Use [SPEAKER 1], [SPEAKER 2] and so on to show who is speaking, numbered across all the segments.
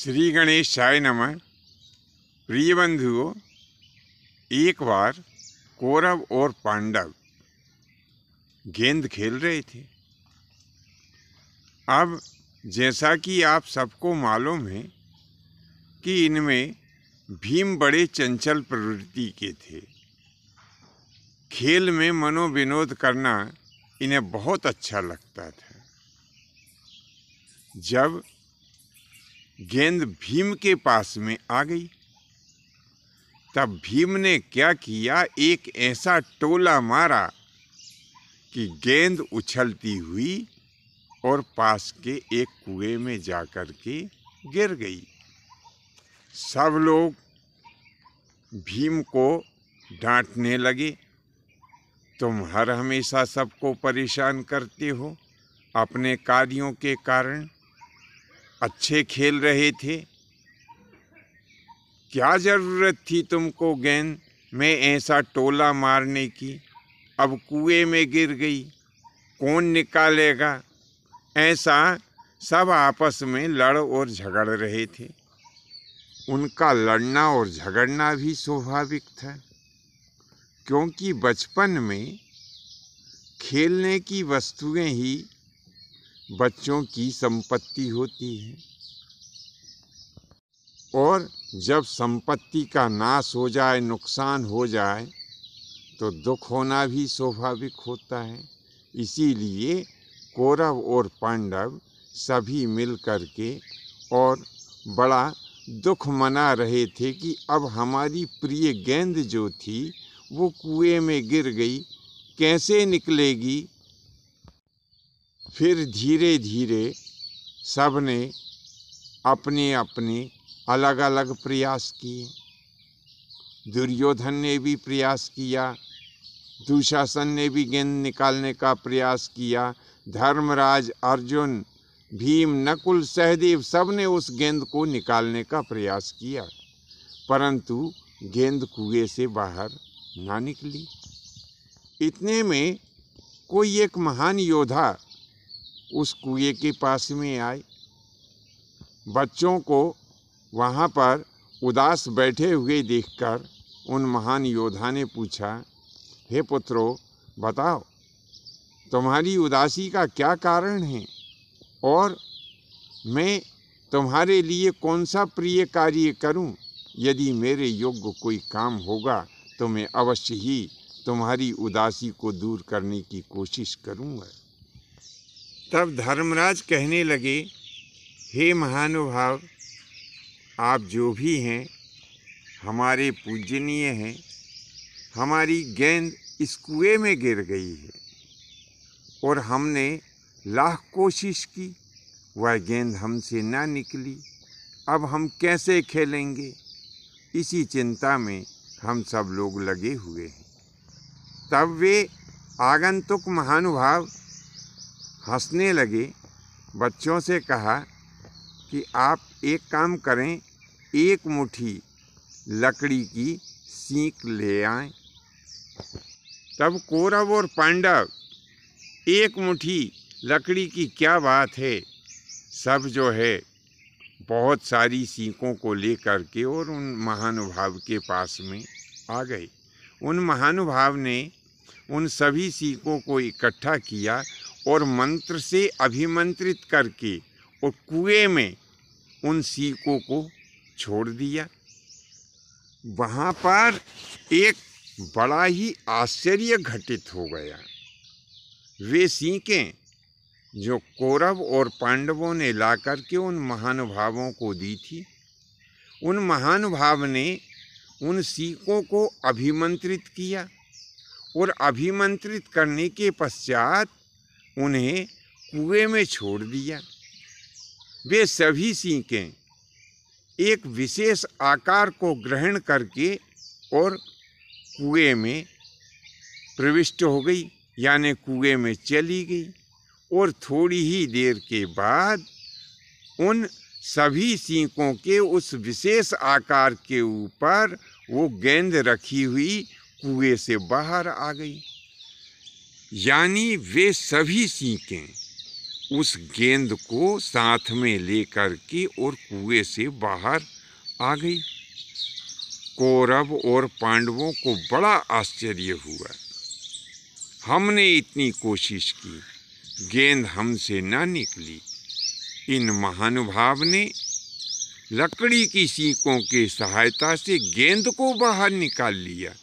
[SPEAKER 1] श्री गणेश चाय नमः प्रिय बंधुओं एक बार कौरव और पांडव गेंद खेल रहे थे अब जैसा कि आप सबको मालूम है कि इनमें भीम बड़े चंचल प्रवृत्ति के थे खेल में मनोविनोद करना इन्हें बहुत अच्छा लगता था जब गेंद भीम के पास में आ गई तब भीम ने क्या किया एक ऐसा टोला मारा कि गेंद उछलती हुई और पास के एक कुएं में जाकर के गिर गई सब लोग भीम को डांटने लगे तुम हर हमेशा सबको परेशान करते हो अपने कार्यों के कारण अच्छे खेल रहे थे क्या ज़रूरत थी तुमको गेंद में ऐसा टोला मारने की अब कुएं में गिर गई कौन निकालेगा ऐसा सब आपस में लड़ और झगड़ रहे थे उनका लड़ना और झगड़ना भी स्वाभाविक था क्योंकि बचपन में खेलने की वस्तुएं ही बच्चों की संपत्ति होती है और जब संपत्ति का नाश हो जाए नुकसान हो जाए तो दुख होना भी स्वाभाविक होता है इसीलिए कौरव और पांडव सभी मिल कर के और बड़ा दुख मना रहे थे कि अब हमारी प्रिय गेंद जो थी वो कुएं में गिर गई कैसे निकलेगी फिर धीरे धीरे सब ने अपने अपने अलग अलग प्रयास किए दुर्योधन ने भी प्रयास किया दुशासन ने भी गेंद निकालने का प्रयास किया धर्मराज अर्जुन भीम नकुल सहदेव सब ने उस गेंद को निकालने का प्रयास किया परंतु गेंद कुएं से बाहर ना निकली इतने में कोई एक महान योद्धा उस कुएँ के पास में आए बच्चों को वहाँ पर उदास बैठे हुए देखकर उन महान योद्धा ने पूछा हे पुत्रो बताओ तुम्हारी उदासी का क्या कारण है और मैं तुम्हारे लिए कौन सा प्रिय कार्य करूं? यदि मेरे योग्य कोई काम होगा तो मैं अवश्य ही तुम्हारी उदासी को दूर करने की कोशिश करूंगा तब धर्मराज कहने लगे हे महानुभाव आप जो भी हैं हमारे पूजनीय हैं हमारी गेंद इस कुएँ में गिर गई है और हमने लाख कोशिश की वह गेंद हमसे ना निकली अब हम कैसे खेलेंगे इसी चिंता में हम सब लोग लगे हुए हैं तब वे आगंतुक महानुभाव हंसने लगे बच्चों से कहा कि आप एक काम करें एक मुट्ठी लकड़ी की सीख ले आए तब कौरव और पांडव एक मुट्ठी लकड़ी की क्या बात है सब जो है बहुत सारी सीखों को लेकर के और उन महानुभाव के पास में आ गए उन महानुभाव ने उन सभी सीखों को इकट्ठा किया और मंत्र से अभिमंत्रित करके और कुएं में उन सीकों को छोड़ दिया वहाँ पर एक बड़ा ही आश्चर्य घटित हो गया वे सीखें जो कौरव और पांडवों ने ला करके उन महानुभावों को दी थी उन महानुभाव ने उन सीकों को अभिमंत्रित किया और अभिमंत्रित करने के पश्चात उन्हें कुएं में छोड़ दिया वे सभी सीखें एक विशेष आकार को ग्रहण करके और कुएं में प्रविष्ट हो गई यानी कुएं में चली गई और थोड़ी ही देर के बाद उन सभी सीखों के उस विशेष आकार के ऊपर वो गेंद रखी हुई कुएं से बाहर आ गई यानी वे सभी सीखें उस गेंद को साथ में लेकर के और कुएं से बाहर आ गई कौरव और पांडवों को बड़ा आश्चर्य हुआ हमने इतनी कोशिश की गेंद हमसे ना निकली इन महानुभाव ने लकड़ी की सीकों की सहायता से गेंद को बाहर निकाल लिया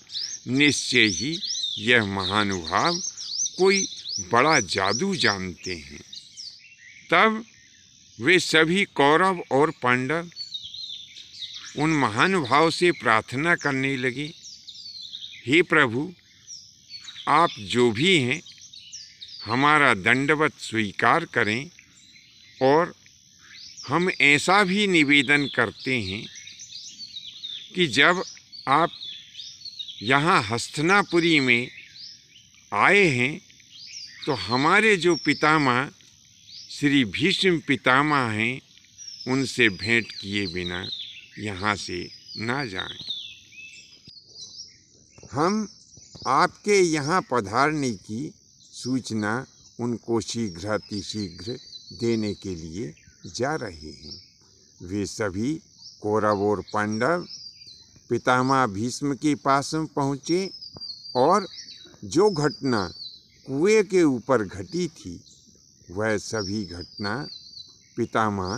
[SPEAKER 1] निश्चय ही यह महानुभाव कोई बड़ा जादू जानते हैं तब वे सभी कौरव और पांडव उन महान भाव से प्रार्थना करने लगे हे प्रभु आप जो भी हैं हमारा दंडवत स्वीकार करें और हम ऐसा भी निवेदन करते हैं कि जब आप यहाँ हस्तनापुरी में आए हैं तो हमारे जो पितामह श्री भीष्म पितामह हैं उनसे भेंट किए बिना यहाँ से ना जाएं। हम आपके यहाँ पधारने की सूचना उनको शीघ्र शीघ्र देने के लिए जा रहे हैं वे सभी कौरव और पांडव पितामह भीष्म के पास पहुँचे और जो घटना कुएं के ऊपर घटी थी वह सभी घटना पितामह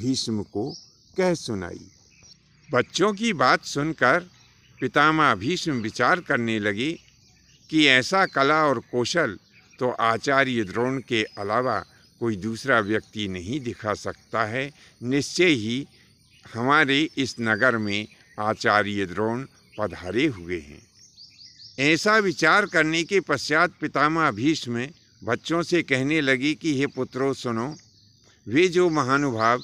[SPEAKER 1] भीष्म को कह सुनाई बच्चों की बात सुनकर पितामह भीष्म विचार करने लगे कि ऐसा कला और कौशल तो आचार्य द्रोण के अलावा कोई दूसरा व्यक्ति नहीं दिखा सकता है निश्चय ही हमारे इस नगर में आचार्य द्रोण पधारे हुए हैं ऐसा विचार करने के पश्चात पितामह भीष्म बच्चों से कहने लगी कि हे पुत्रों सुनो वे जो महानुभाव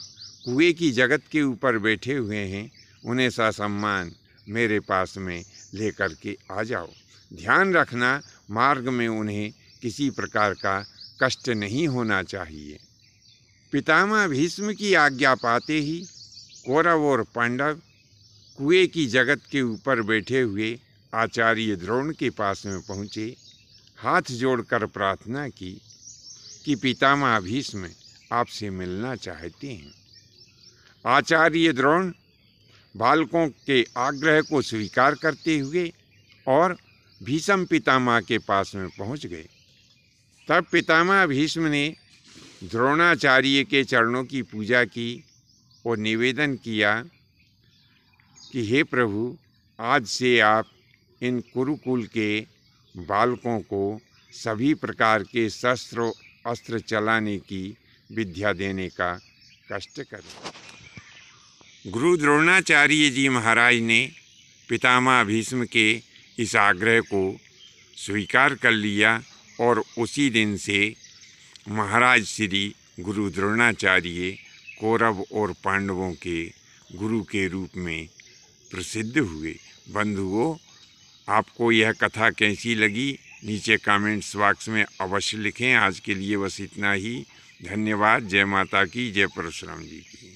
[SPEAKER 1] कुएं की जगत के ऊपर बैठे हुए हैं उन्हें सा सम्मान मेरे पास में लेकर के आ जाओ ध्यान रखना मार्ग में उन्हें किसी प्रकार का कष्ट नहीं होना चाहिए पितामह भीष्म की आज्ञा पाते ही कौरव और पांडव कुएं की जगत के ऊपर बैठे हुए आचार्य द्रोण के पास में पहुँचे हाथ जोड़कर प्रार्थना की कि पितामह भीष्म आपसे मिलना चाहते हैं आचार्य द्रोण बालकों के आग्रह को स्वीकार करते हुए और भीष्म पितामह के पास में पहुँच गए तब पितामह भीष्म ने द्रोणाचार्य के चरणों की पूजा की और निवेदन किया कि हे प्रभु आज से आप इन कुरुकुल के बालकों को सभी प्रकार के शस्त्र अस्त्र चलाने की विद्या देने का कष्ट करें गुरु द्रोणाचार्य जी महाराज ने पितामह भीष्म के इस आग्रह को स्वीकार कर लिया और उसी दिन से महाराज श्री गुरु द्रोणाचार्य कौरव और पांडवों के गुरु के रूप में प्रसिद्ध हुए बंधुओं आपको यह कथा कैसी लगी नीचे कमेंट्स बॉक्स में अवश्य लिखें आज के लिए बस इतना ही धन्यवाद जय माता की जय परशुराम जी की